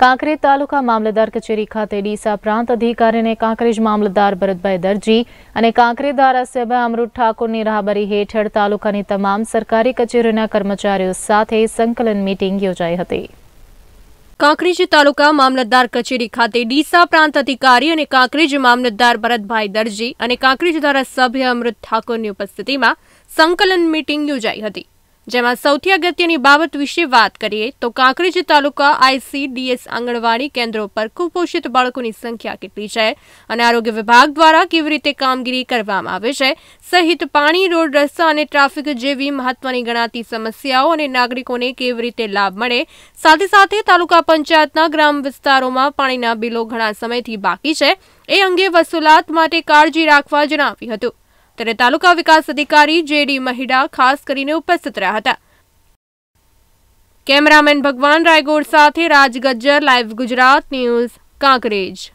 કાંકરેજ તાલુકા મામલતદાર કચેરી ખાતે ડીસા પ્રાંત અધિકારીને કાંકરેજ મામલતદાર ભરતભાઈ દરજી અને કાંકરેજ ધારાસભ્ય અમૃત ઠાકોરની રાહબરી હેઠળ તાલુકાની તમામ સરકારી કચેરીના કર્મચારીઓ સાથે સંકલન મીટિંગ યોજાઈ હતી કાંકરેજ તાલુકા મામલતદાર કચેરી ખાતે ડીસા પ્રાંત અધિકારી અને કાંકરેજ મામલતદાર ભરતભાઈ દરજી અને કાંકરેજ ધારાસભ્ય અમૃત ઠાકોરની ઉપસ્થિતિમાં સંકલન મીટિંગ યોજાઈ હતી જેમાં સૌથી અગત્યની બાબત વિશે વાત કરીએ તો કાંકરેજ તાલુકા આઈસીડીએસ આંગણવાડી કેન્દ્રો પર કુપોષિત બાળકોની સંખ્યા કેટલી છે અને આરોગ્ય વિભાગ દ્વારા કેવી રીતે કામગીરી કરવામાં આવે છે સહિત પાણી રોડ રસ્તા અને ટ્રાફિક જેવી મહત્વની ગણાતી સમસ્યાઓ અને નાગરિકોને કેવી રીતે લાભ મળે સાથે સાથે તાલુકા પંચાયતના ગ્રામ વિસ્તારોમાં પાણીના બિલો ઘણા સમયથી બાકી છે એ અંગે વસૂલાત માટે કાળજી રાખવા જણાવ્યું હતું ત્યારે તાલુકા વિકાસ અધિકારી જે ડી મહિડા ખાસ કરીને ઉપસ્થિત રહ્યા હતા કેમેરામેન ભગવાન રાયગોર સાથે રાજ ગજ્જર લાઈવ ગુજરાત ન્યૂઝ કાંકરેજ